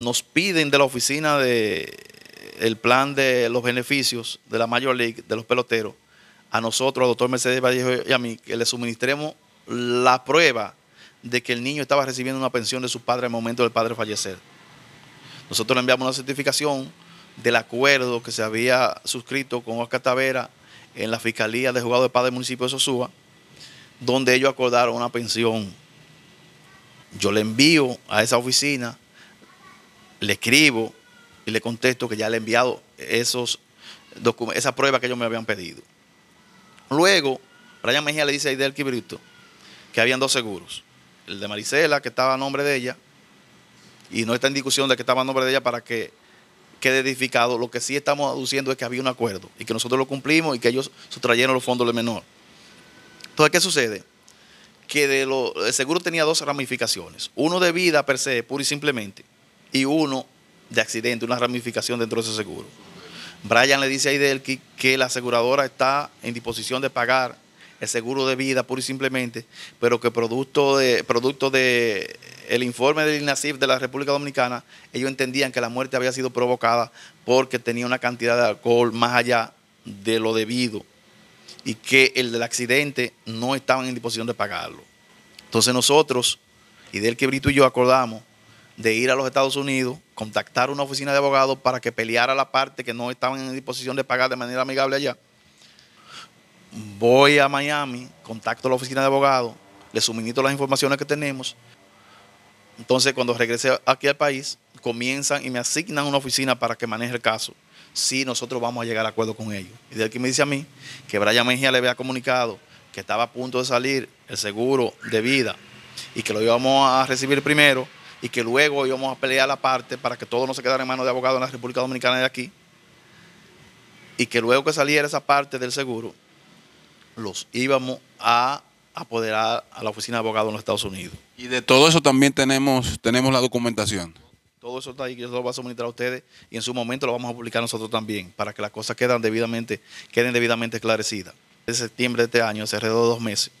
nos piden de la oficina de el plan de los beneficios de la Major League, de los peloteros, a nosotros, al doctor Mercedes Vallejo y a mí, que le suministremos la prueba de que el niño estaba recibiendo una pensión de su padre al momento del padre fallecer. Nosotros le enviamos una certificación del acuerdo que se había suscrito con Oscar Tavera en la Fiscalía de jugado de Paz del municipio de Sosúa, donde ellos acordaron una pensión. Yo le envío a esa oficina le escribo y le contesto que ya le he enviado esos esa prueba que ellos me habían pedido. Luego, Brian Mejía le dice a Idel Quibrito que habían dos seguros. El de Marisela, que estaba a nombre de ella, y no está en discusión de que estaba a nombre de ella para que quede edificado. Lo que sí estamos aduciendo es que había un acuerdo y que nosotros lo cumplimos y que ellos sustrayeron los fondos del menor. Entonces, ¿qué sucede? Que de el seguro tenía dos ramificaciones. Uno de vida per se, pura y simplemente, y uno de accidente, una ramificación dentro de ese seguro. Brian le dice a Idelki que la aseguradora está en disposición de pagar el seguro de vida pura y simplemente, pero que producto de producto de el informe del INASIF de la República Dominicana, ellos entendían que la muerte había sido provocada porque tenía una cantidad de alcohol más allá de lo debido y que el del accidente no estaban en disposición de pagarlo. Entonces nosotros, Idelki Brito y yo acordamos de ir a los Estados Unidos, contactar una oficina de abogados para que peleara la parte que no estaban en disposición de pagar de manera amigable allá. Voy a Miami, contacto la oficina de abogados, le suministro las informaciones que tenemos. Entonces, cuando regrese aquí al país, comienzan y me asignan una oficina para que maneje el caso. Si nosotros vamos a llegar a acuerdo con ellos. Y de aquí me dice a mí que Brian Mejía le había comunicado que estaba a punto de salir el seguro de vida y que lo íbamos a recibir primero y que luego íbamos a pelear la parte para que todo no se quedara en manos de abogados en la República Dominicana de aquí y que luego que saliera esa parte del seguro, los íbamos a apoderar a la oficina de abogados en los Estados Unidos. Y de todo eso también tenemos, tenemos la documentación. Todo eso está ahí, yo se lo voy a suministrar a ustedes y en su momento lo vamos a publicar nosotros también, para que las cosas queden debidamente, queden debidamente esclarecidas. En septiembre de este año, hace alrededor de dos meses,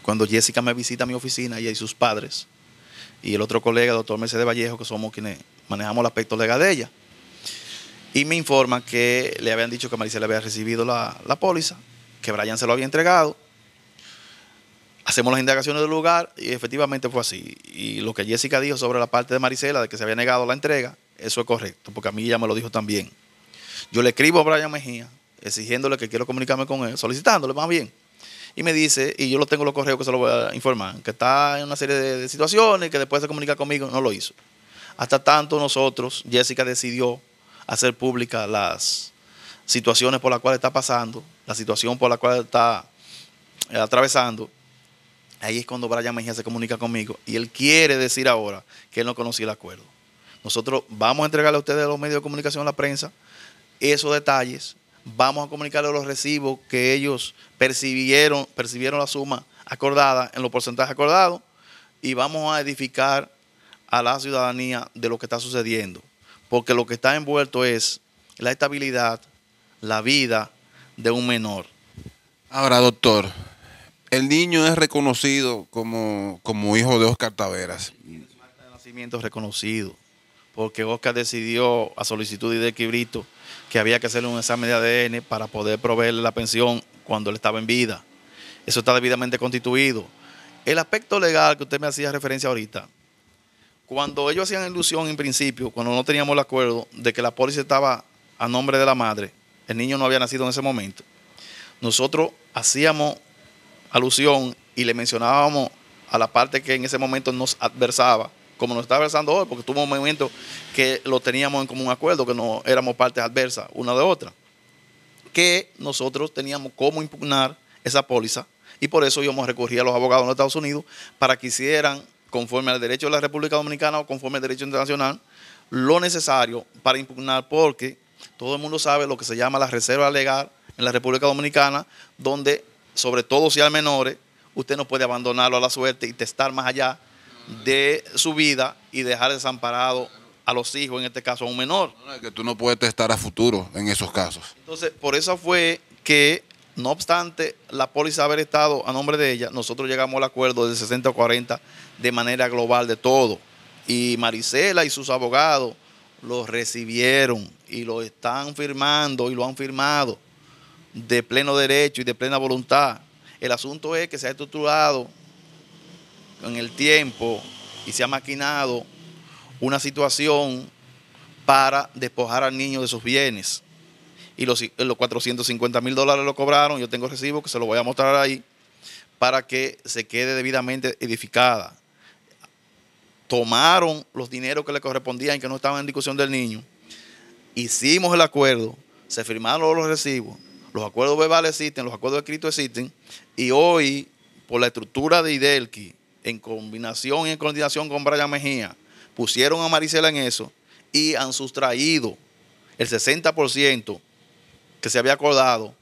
cuando Jessica me visita a mi oficina, y y sus padres, y el otro colega, el doctor Mercedes Vallejo, que somos quienes manejamos el aspecto legal de ella. Y me informa que le habían dicho que Maricela había recibido la, la póliza, que Brian se lo había entregado. Hacemos las indagaciones del lugar y efectivamente fue así. Y lo que Jessica dijo sobre la parte de Maricela, de que se había negado la entrega, eso es correcto, porque a mí ella me lo dijo también. Yo le escribo a Brian Mejía, exigiéndole que quiero comunicarme con él, solicitándole más bien y me dice, y yo lo tengo en los correos que se lo voy a informar, que está en una serie de, situaciones, que después se comunica conmigo, no lo hizo. Hasta tanto nosotros, Jessica decidió hacer pública las situaciones por las cuales está pasando, la situación por la cual está eh, atravesando. Ahí es cuando Brian Mejía se comunica conmigo y él quiere decir ahora que él no conocía el acuerdo. Nosotros vamos a entregarle a ustedes los medios de comunicación, la prensa, esos detalles vamos a comunicarle los recibos que ellos percibieron, percibieron la suma acordada en los porcentajes acordados y vamos a edificar a la ciudadanía de lo que está sucediendo. Porque lo que está envuelto es la estabilidad, la vida de un menor. Ahora, doctor, el niño es reconocido como, hijo de Oscar Taveras. es su acta de nacimiento reconocido porque Oscar decidió a solicitud de Quibrito que había que hacerle un examen de ADN para poder proveerle la pensión cuando él estaba en vida. Eso está debidamente constituido. El aspecto legal que usted me hacía referencia ahorita, cuando ellos hacían ilusión en principio, cuando no teníamos el acuerdo de que la póliza estaba a nombre de la madre, el niño no había nacido en ese momento, nosotros hacíamos alusión y le mencionábamos a la parte que en ese momento nos adversaba como nos está versando hoy, porque tuvo un movimiento que lo teníamos en común acuerdo, que no éramos partes adversas una de otra, que nosotros teníamos cómo impugnar esa póliza y por eso yo me recurrir a los abogados de los Estados Unidos para que hicieran, conforme al derecho de la República Dominicana o conforme al derecho internacional, lo necesario para impugnar, porque todo el mundo sabe lo que se llama la reserva legal en la República Dominicana, donde, sobre todo si hay menores, usted no puede abandonarlo a la suerte y testar más allá de su vida y dejar desamparado a los hijos, en este caso a un menor. que tú no puedes estar a futuro en esos casos. Entonces, por eso fue que, no obstante la póliza haber estado a nombre de ella, nosotros llegamos al acuerdo de 60 40 de manera global de todo. Y Marisela y sus abogados los recibieron y lo están firmando y lo han firmado de pleno derecho y de plena voluntad. El asunto es que se ha estructurado en el tiempo y se ha maquinado una situación para despojar al niño de sus bienes. Y los, los 450 mil dólares lo cobraron, yo tengo recibo que se lo voy a mostrar ahí, para que se quede debidamente edificada. Tomaron los dineros que le correspondían, que no estaban en discusión del niño. Hicimos el acuerdo, se firmaron los recibos, los acuerdos verbales existen, los acuerdos escritos existen, y hoy, por la estructura de idelki en combinación y en coordinación con Brian Mejía, pusieron a Maricela en eso y han sustraído el 60% que se había acordado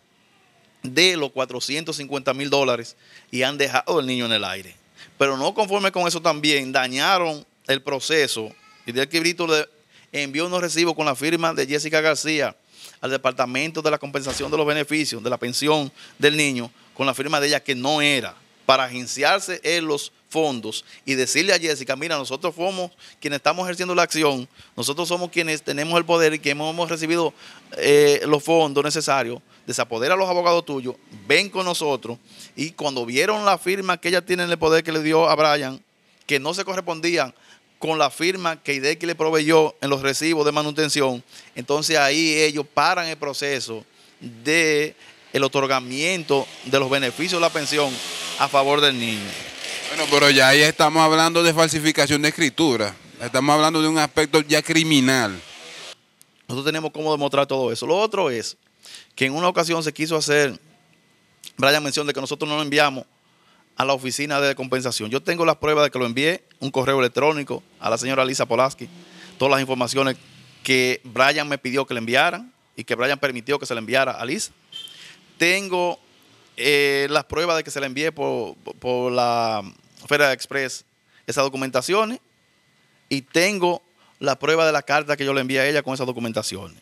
de los 450 mil dólares y han dejado al niño en el aire. Pero no conforme con eso también, dañaron el proceso. Y del Quibrito le envió unos recibos con la firma de Jessica García al Departamento de la Compensación de los Beneficios, de la pensión del niño, con la firma de ella que no era, para agenciarse en los fondos y decirle a Jessica, mira, nosotros somos quienes estamos ejerciendo la acción, nosotros somos quienes tenemos el poder y que hemos recibido eh, los fondos necesarios, desapodera a los abogados tuyos, ven con nosotros y cuando vieron la firma que ella tiene en el poder que le dio a Brian, que no se correspondía con la firma que IDEC le proveyó en los recibos de manutención, entonces ahí ellos paran el proceso de el otorgamiento de los beneficios de la pensión a favor del niño. Bueno, pero ya ahí estamos hablando de falsificación de escritura. Estamos hablando de un aspecto ya criminal. Nosotros tenemos cómo demostrar todo eso. Lo otro es que en una ocasión se quiso hacer, Brian mencionó de que nosotros no lo enviamos a la oficina de compensación. Yo tengo las pruebas de que lo envié, un correo electrónico a la señora Lisa Polaski, todas las informaciones que Brian me pidió que le enviaran y que Brian permitió que se le enviara a Lisa. Tengo eh, las pruebas de que se le envié por, la Feria Express esas documentaciones y tengo la prueba de la carta que yo le envié a ella con esas documentaciones.